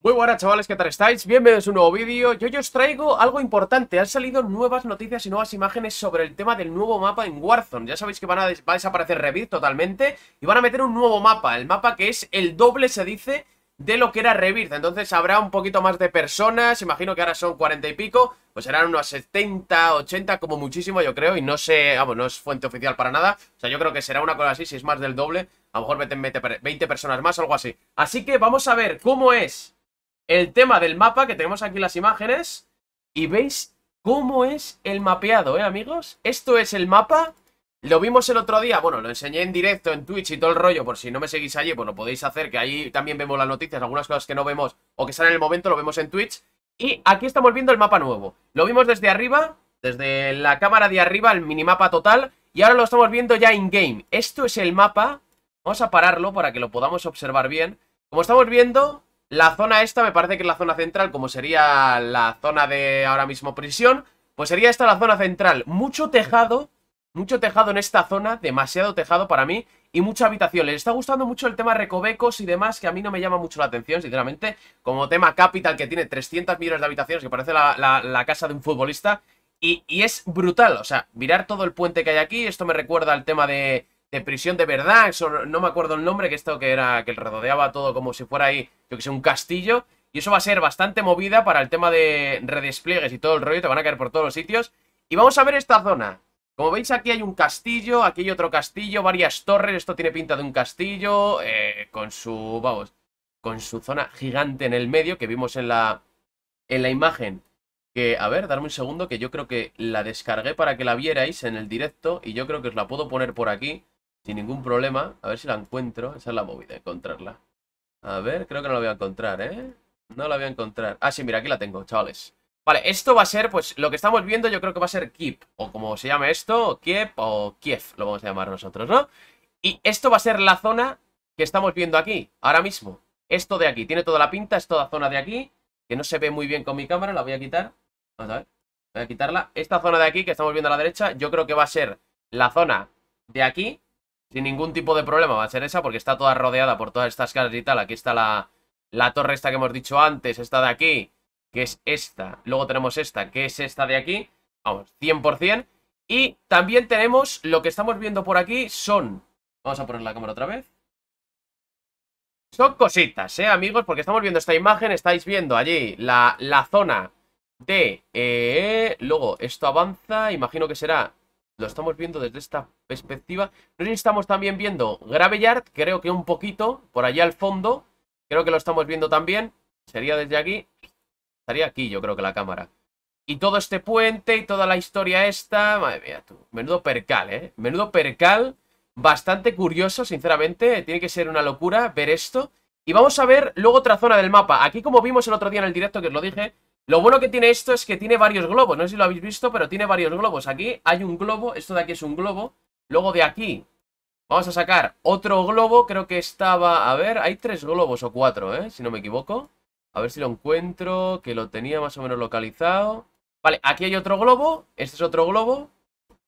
Muy buenas chavales, ¿qué tal estáis? Bienvenidos a un nuevo vídeo Yo hoy os traigo algo importante Han salido nuevas noticias y nuevas imágenes sobre el tema del nuevo mapa en Warzone Ya sabéis que van a va a desaparecer Revit totalmente Y van a meter un nuevo mapa El mapa que es el doble, se dice, de lo que era Rebirth. Entonces habrá un poquito más de personas, imagino que ahora son 40 y pico, pues serán unos 70, 80 como muchísimo yo creo, y no sé, vamos, no es fuente oficial para nada, o sea, yo creo que será una cosa así, si es más del doble, a lo mejor meten 20 personas más o algo así. Así que vamos a ver cómo es el tema del mapa, que tenemos aquí las imágenes, y veis cómo es el mapeado, ¿eh, amigos? Esto es el mapa, lo vimos el otro día, bueno, lo enseñé en directo en Twitch y todo el rollo, por si no me seguís allí, pues lo podéis hacer, que ahí también vemos las noticias, algunas cosas que no vemos o que salen en el momento, lo vemos en Twitch. Y aquí estamos viendo el mapa nuevo. Lo vimos desde arriba, desde la cámara de arriba, el minimapa total, y ahora lo estamos viendo ya in-game. Esto es el mapa, vamos a pararlo para que lo podamos observar bien. Como estamos viendo, la zona esta me parece que es la zona central, como sería la zona de ahora mismo prisión. Pues sería esta la zona central. Mucho tejado, mucho tejado en esta zona, demasiado tejado para mí. Y mucha habitación. Les está gustando mucho el tema recovecos y demás, que a mí no me llama mucho la atención, sinceramente. Como tema capital, que tiene 300 millones de habitaciones, que parece la, casa de un futbolista. Y, y es brutal, o sea, mirar todo el puente que hay aquí. Esto me recuerda al tema de, de prisión de verdad, no me acuerdo el nombre, que esto que era, que rodeaba todo como si fuera ahí, yo que sé, un castillo. Y eso va a ser bastante movida para el tema de redespliegues y todo el rollo, te van a caer por todos los sitios. Y vamos a ver esta zona. Como veis aquí hay un castillo, aquí hay otro castillo, varias torres, esto tiene pinta de un castillo, eh, con su, vamos, con su zona gigante en el medio que vimos en la, en la imagen. Que, a ver, darme un segundo, que yo creo que la descargué para que la vierais en el directo y yo creo que os la puedo poner por aquí. Sin ningún problema. A ver si la encuentro. Esa es la movida, encontrarla. A ver, creo que no la voy a encontrar, ¿eh? No la voy a encontrar. Ah, sí, mira, aquí la tengo, chavales. Vale, esto va a ser, pues, lo que estamos viendo yo creo que va a ser Kiev. O como se llame esto, Kiev o Kiev, lo vamos a llamar nosotros, ¿no? Y esto va a ser la zona que estamos viendo aquí, ahora mismo. Esto de aquí, tiene toda la pinta, es toda zona de aquí, que no se ve muy bien con mi cámara, la voy a quitar. Vamos a ver, voy a quitarla. Esta zona de aquí que estamos viendo a la derecha, yo creo que va a ser la zona de aquí, sin ningún tipo de problema va a ser esa porque está toda rodeada por todas estas casas y tal. Aquí está la, la torre esta que hemos dicho antes, esta de aquí, que es esta. Luego tenemos esta, que es esta de aquí. Vamos, 100%. Y también tenemos lo que estamos viendo por aquí son... Vamos a poner la cámara otra vez. Son cositas, ¿eh, amigos? Porque estamos viendo esta imagen, estáis viendo allí la, la zona de... Eh, luego, esto avanza, imagino que será lo estamos viendo desde esta perspectiva. No sé estamos también viendo Graveyard, creo que un poquito, por allá al fondo. Creo que lo estamos viendo también. Sería desde aquí. Estaría aquí, yo creo que la cámara. Y todo este puente y toda la historia esta... Madre mía, Menudo percal, ¿eh? Menudo percal. Bastante curioso, sinceramente. Tiene que ser una locura ver esto. Y vamos a ver luego otra zona del mapa. Aquí, como vimos el otro día en el directo que os lo dije, lo bueno que tiene esto es que tiene varios globos. No sé si lo habéis visto, pero tiene varios globos. Aquí hay un globo. Esto de aquí es un globo. Luego de aquí vamos a sacar otro globo. Creo que estaba... A ver, hay tres globos o cuatro, ¿eh? Si no me equivoco. A ver si lo encuentro, que lo tenía más o menos localizado. Vale, aquí hay otro globo. Este es otro globo.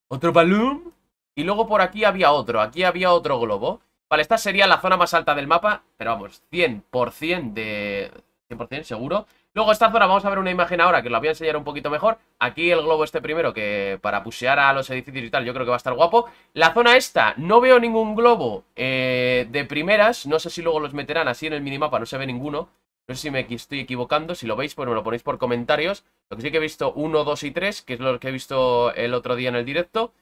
Otro balloon. Y luego por aquí había otro. Aquí había otro globo. Vale, esta sería la zona más alta del mapa. Pero vamos, 100% de... 100% seguro Luego esta zona, vamos a ver una imagen ahora que la voy a enseñar un poquito mejor. Aquí el globo este primero, que para pusear a los edificios y tal, yo creo que va a estar guapo. La zona esta, no veo ningún globo eh, de primeras. No sé si luego los meterán así en el minimapa, no se ve ninguno. No sé si me estoy equivocando, si lo veis, pues me lo ponéis por comentarios. Lo que sí que he visto uno, dos y tres, que es lo que he visto el otro día en el directo.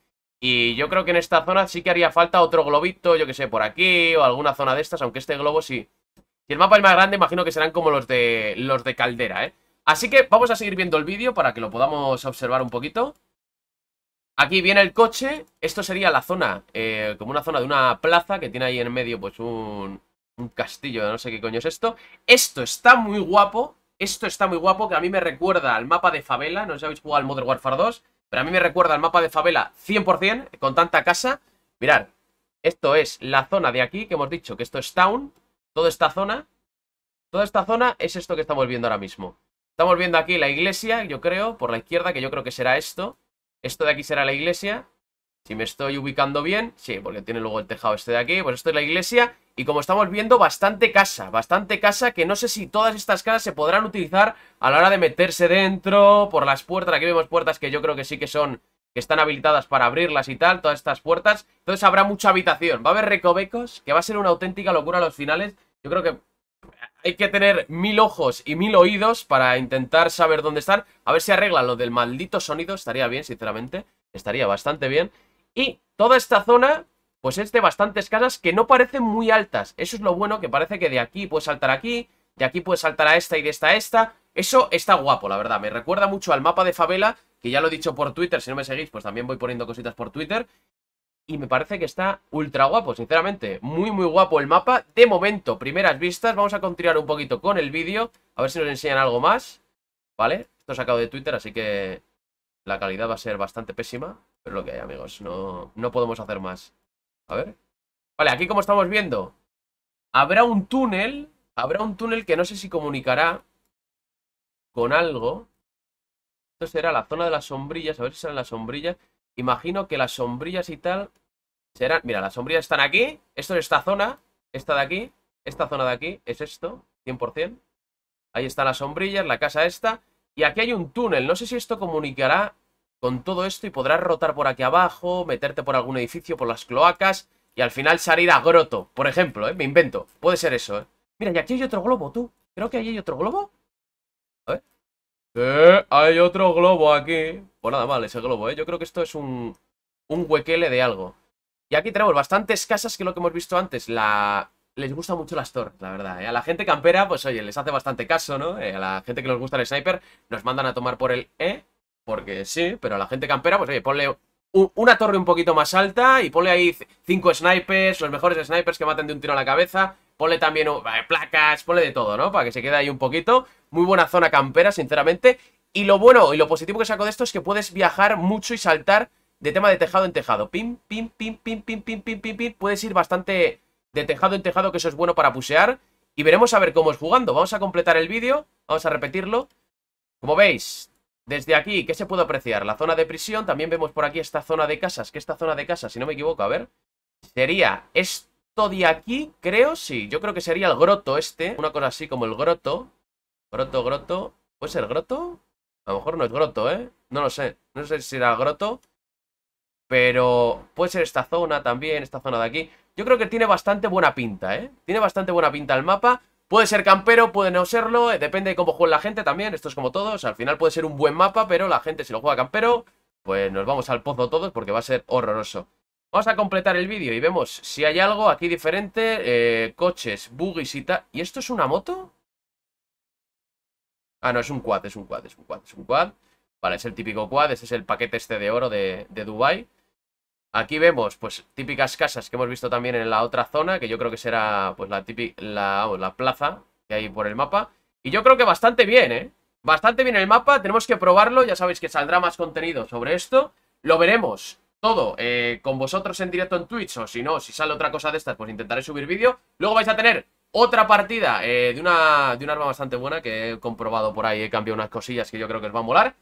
Y yo creo que en esta zona sí que haría falta otro globito, yo que sé, por aquí o alguna zona de estas, aunque este globo sí y el mapa es más grande, imagino que serán como los de, los de Caldera, ¿eh? Así que vamos a seguir viendo el vídeo para que lo podamos observar un poquito. Aquí viene el coche. Esto sería la zona, eh, como una zona de una plaza que tiene ahí en medio pues un, un castillo, no sé qué coño es esto. Esto está muy guapo. Esto está muy guapo, que a mí me recuerda al mapa de favela. No sé si habéis jugado al Modern Warfare 2, pero a mí me recuerda al mapa de favela 100%, con tanta casa. Mirad, esto es la zona de aquí, que hemos dicho que esto es town. Toda esta zona, toda esta zona es esto que estamos viendo ahora mismo. Estamos viendo aquí la iglesia, yo creo, por la izquierda, que yo creo que será esto. Esto de aquí será la iglesia. Si me estoy ubicando bien, sí, porque tiene luego el tejado este de aquí. Pues esto es la iglesia. Y como estamos viendo, bastante casa, bastante casa, que no sé si todas estas casas se podrán utilizar a la hora de meterse dentro, por las puertas. Aquí vemos puertas que yo creo que sí que son que están habilitadas para abrirlas y tal, todas estas puertas. Entonces habrá mucha habitación. Va a haber recovecos, que va a ser una auténtica locura a los finales. Yo creo que hay que tener mil ojos y mil oídos para intentar saber dónde están. A ver si arreglan lo del maldito sonido. Estaría bien, sinceramente. Estaría bastante bien. Y toda esta zona, pues es de bastantes casas que no parecen muy altas. Eso es lo bueno, que parece que de aquí puedes saltar aquí, de aquí puedes saltar a esta y de esta a esta. Eso está guapo, la verdad. Me recuerda mucho al mapa de favela, que ya lo he dicho por Twitter, si no me seguís, pues también voy poniendo cositas por Twitter. Y me parece que está ultra guapo, sinceramente. Muy, muy guapo el mapa. De momento, primeras vistas. Vamos a continuar un poquito con el vídeo. A ver si nos enseñan algo más. ¿Vale? Esto sacado de Twitter, así que la calidad va a ser bastante pésima. Pero lo que hay, amigos. No, no podemos hacer más. A ver. Vale, aquí como estamos viendo. Habrá un túnel. Habrá un túnel que no sé si comunicará con algo. Esto será la zona de las sombrillas. A ver si salen las sombrillas. Imagino que las sombrillas y tal serán... Mira, las sombrillas están aquí. Esto es esta zona. Esta de aquí. Esta zona de aquí es esto. 100%. Ahí están las sombrillas, la casa esta. Y aquí hay un túnel. No sé si esto comunicará con todo esto y podrás rotar por aquí abajo, meterte por algún edificio, por las cloacas y al final salir a Groto. Por ejemplo, eh, Me invento. Puede ser eso, eh. Mira, y aquí hay otro globo, tú. Creo que ahí hay otro globo. A ver. Eh, hay otro globo aquí. Pues nada mal ese globo, ¿eh? Yo creo que esto es un, huequele de algo. Y aquí tenemos bastantes casas que lo que hemos visto antes. La... Les gusta mucho las torres, la verdad. ¿eh? A la gente campera, pues oye, les hace bastante caso, ¿no? Eh, a la gente que nos gusta el sniper, nos mandan a tomar por el E, porque sí. Pero a la gente campera, pues oye, ponle una torre un poquito más alta y ponle ahí cinco snipers, los mejores snipers que maten de un tiro a la cabeza. Ponle también oh, placas, ponle de todo, ¿no? Para que se quede ahí un poquito. Muy buena zona campera, sinceramente. Y lo bueno y lo positivo que saco de esto es que puedes viajar mucho y saltar de tema de tejado en tejado. Pim, pim, pim, pim, pim, pim, pim, pim, pim. Puedes ir bastante de tejado en tejado, que eso es bueno para pusear. Y veremos a ver cómo es jugando. Vamos a completar el vídeo. Vamos a repetirlo. Como veis, desde aquí, ¿qué se puede apreciar? La zona de prisión. También vemos por aquí esta zona de casas. Que esta zona de casas, si no me equivoco, a ver. Sería esto de aquí, creo, sí. Yo creo que sería el groto este. Una cosa así como el groto. Groto, groto. ¿Puede ser groto? A lo mejor no es groto, ¿eh? No lo sé. No sé si era groto. Pero puede ser esta zona también, esta zona de aquí. Yo creo que tiene bastante buena pinta, ¿eh? Tiene bastante buena pinta el mapa. Puede ser campero, puede no serlo. Eh, depende de cómo juega la gente también. Esto es como todos. Al final puede ser un buen mapa, pero la gente si lo juega campero, pues nos vamos al pozo todos porque va a ser horroroso. Vamos a completar el vídeo y vemos si hay algo aquí diferente. Eh, coches, buggies y tal. ¿Y esto es una moto? Ah, no, es un quad, es un quad, es un quad, es un quad. Vale, es el típico quad, ese es el paquete este de oro de, Dubai. Aquí vemos, pues, típicas casas que hemos visto también en la otra zona, que yo creo que será, pues, la, típica, la, la plaza que hay por el mapa. Y yo creo que bastante bien, ¿eh? Bastante bien el mapa, tenemos que probarlo, ya sabéis que saldrá más contenido sobre esto. Lo veremos todo eh, con vosotros en directo en Twitch o si no, si sale otra cosa de estas, pues intentaré subir vídeo. Luego vais a tener otra partida eh, de, una, de un arma bastante buena que he comprobado por ahí, he cambiado unas cosillas que yo creo que os va a molar.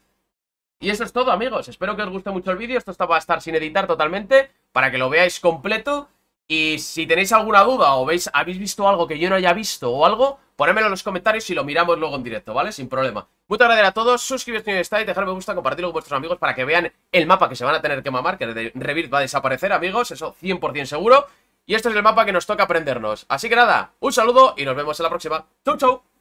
Y eso es todo amigos, espero que os guste mucho el vídeo, esto está, va a estar sin editar totalmente, para que lo veáis completo. Y si tenéis alguna duda o veis, habéis visto algo que yo no haya visto o algo, ponedmelo en los comentarios y lo miramos luego en directo, ¿vale? Sin problema. Muchas gracias a todos, suscribiros si no estáis, dejar me gusta, compartirlo con vuestros amigos para que vean el mapa que se van a tener que mamar, que de Rebirth va a desaparecer, amigos, eso 100% seguro. Y este es el mapa que nos toca aprendernos. Así que nada, un saludo y nos vemos en la próxima. Chau, chau.